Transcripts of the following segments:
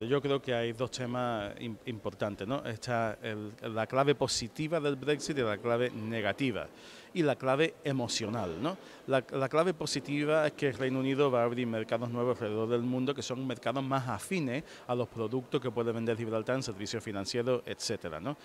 Yo creo que hay dos temas importantes, ¿no? Está la clave positiva del Brexit y la clave negativa y la clave emocional. ¿no? La, clave positiva es que el Reino Unido va a abrir mercados nuevos alrededor del mundo que son mercados más afines a los productos que puede vender Gibraltar en servicios financieros, etcétera, ¿no?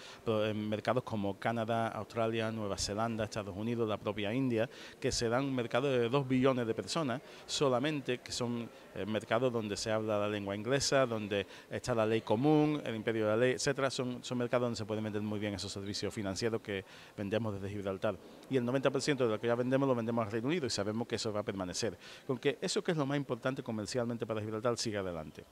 en mercados como Canadá, Australia, Nueva Zelanda, Estados Unidos, la propia India, que serán mercados de dos billones de personas solamente, que son eh, mercados donde se habla la lengua inglesa, donde está la ley común, el imperio de la ley, etcétera, son, son mercados donde se pueden vender muy bien esos servicios financieros que vendemos desde Gibraltar y el 90% de lo que ya vendemos lo vendemos al Reino Unido y sabemos que eso va a permanecer. Con que eso que es lo más importante comercialmente para Gibraltar siga adelante.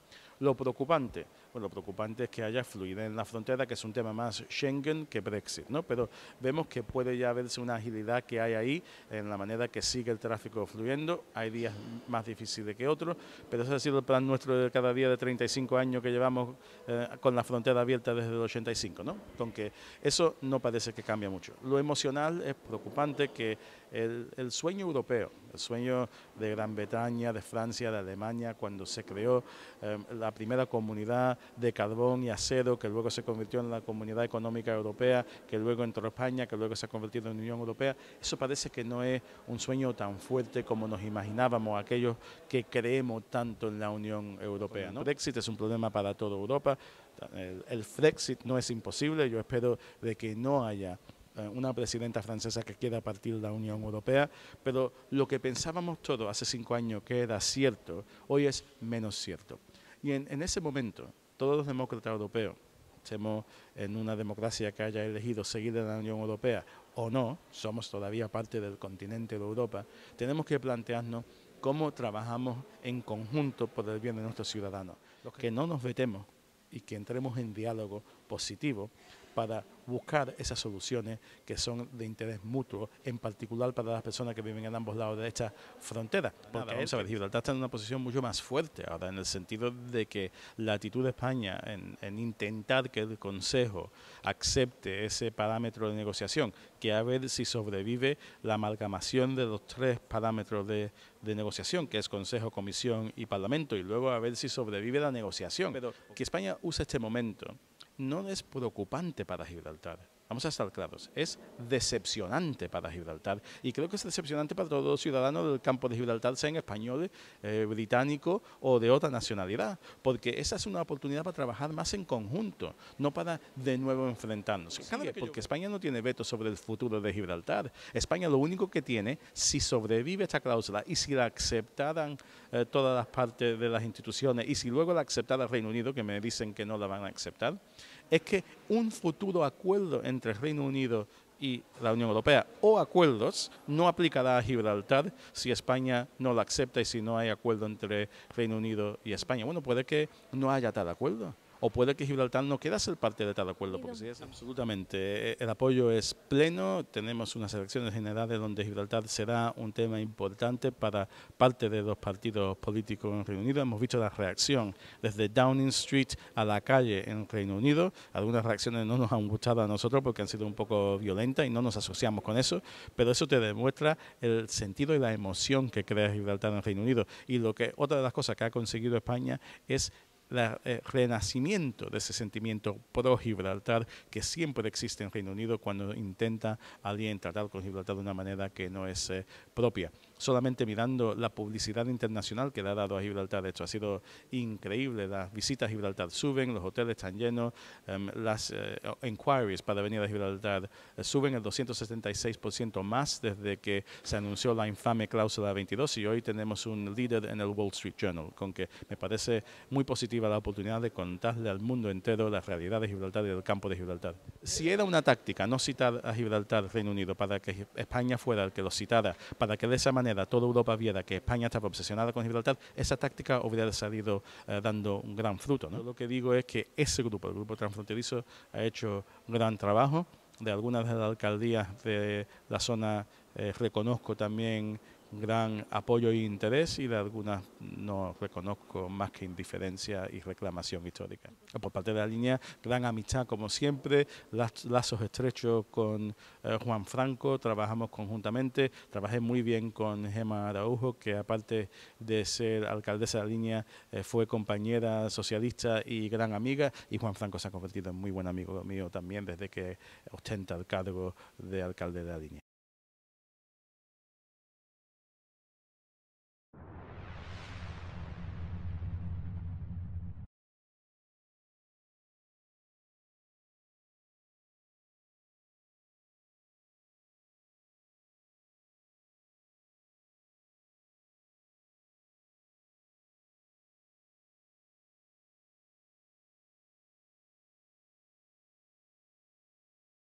Lo preocupante, bueno, lo preocupante es que haya fluidez en la frontera, que es un tema más Schengen que Brexit, ¿no? Pero vemos que puede ya verse una agilidad que hay ahí en la manera que sigue el tráfico fluyendo. Hay días más difíciles que otros, pero ese ha sido el plan nuestro de cada día de 35 años que llevamos eh, con la frontera abierta desde el 85, ¿no? que eso no parece que cambie mucho. Lo emocional es preocupante que el sueño europeo el sueño de Gran Bretaña, de Francia, de Alemania, cuando se creó em, la primera comunidad de carbón y acero, que luego se convirtió en la Comunidad Económica Europea, que luego entró España, que luego se ha convertido en Unión Europea. Eso parece que no es un sueño tan fuerte como nos imaginábamos aquellos que creemos tanto en la Unión Europea. ¿no? El Brexit es un problema para toda Europa. El, Brexit no es imposible. Yo espero de que no haya eh, una presidenta francesa que quiera partir de la Unión Europea, pero lo que pensábamos todos hace cinco años que era cierto, hoy es menos cierto. Y en, ese momento, todos los demócratas europeos, estemos en una democracia que haya elegido seguir en la Unión Europea o no, somos todavía parte del continente de Europa, tenemos que plantearnos cómo trabajamos en conjunto por el bien de nuestros ciudadanos, los que no nos vetemos y que entremos en diálogo positivo para buscar esas soluciones que son de interés mutuo, en particular para las personas que viven en ambos lados de esta frontera. Porque vamos a Gibraltar está en una posición mucho más fuerte ahora, en el sentido de que la actitud de España en, intentar que el Consejo acepte ese parámetro de negociación, que a ver si sobrevive la amalgamación de los tres parámetros de, negociación, que es Consejo, Comisión y Parlamento, y luego a ver si sobrevive la negociación. que España usa este momento no es preocupante para Gibraltar vamos a estar claros, es decepcionante para Gibraltar y creo que es decepcionante para todos los ciudadanos del campo de Gibraltar, sean españoles, eh, británicos o de otra nacionalidad, porque esa es una oportunidad para trabajar más en conjunto, no para de nuevo enfrentarnos. porque España no tiene veto sobre el futuro de Gibraltar. España lo único que tiene, si sobrevive esta cláusula y si la aceptaran eh, todas las partes de las instituciones y si luego la aceptara el Reino Unido, que me dicen que no la van a aceptar, es que un futuro acuerdo entre Reino Unido y la Unión Europea o acuerdos no aplicará a Gibraltar si España no lo acepta y si no hay acuerdo entre Reino Unido y España. Bueno, puede que no haya tal acuerdo o puede que Gibraltar no quiera ser parte de tal acuerdo, porque si es absolutamente. Eh, el apoyo es pleno, tenemos unas elecciones generales donde Gibraltar será un tema importante para parte de los partidos políticos en Reino Unido. Hemos visto la reacción desde Downing Street a la calle en Reino Unido. Algunas reacciones no nos han gustado a nosotros porque han sido un poco violentas y no nos asociamos con eso, pero eso te demuestra el sentido y la emoción que crea Gibraltar en Reino Unido. Y lo que otra de las cosas que ha conseguido España es el eh, renacimiento de ese sentimiento pro Gibraltar que siempre existe en Reino Unido cuando intenta alguien tratar con Gibraltar de una manera que no es eh, propia solamente mirando la publicidad internacional que le ha dado a Gibraltar. Esto ha sido increíble. Las visitas a Gibraltar suben, los hoteles están llenos, em, las eh, inquiries para venir a Gibraltar eh, suben el 276% más desde que se anunció la infame cláusula 22 y hoy tenemos un líder en el Wall Street Journal, con que me parece muy positiva la oportunidad de contarle al mundo entero la realidad de Gibraltar y del campo de Gibraltar. Si era una táctica no citar a Gibraltar, Reino Unido, para que España fuera el que lo citara, para que de esa manera toda Europa viera que España estaba obsesionada con Gibraltar, esa táctica hubiera salido eh, dando un gran fruto. ¿no? lo que digo es que ese grupo, el grupo transfronterizo, ha hecho un gran trabajo. De algunas de las alcaldías de la zona eh, reconozco también gran apoyo e interés y de algunas no reconozco más que indiferencia y reclamación histórica. Por parte de la línea, gran amistad como siempre, lazos estrechos con eh, Juan Franco, trabajamos conjuntamente, trabajé muy bien con Gema Araujo, que aparte de ser alcaldesa de la línea, eh, fue compañera socialista y gran amiga, y Juan Franco se ha convertido en muy buen amigo mío también desde que ostenta el cargo de alcalde de la línea.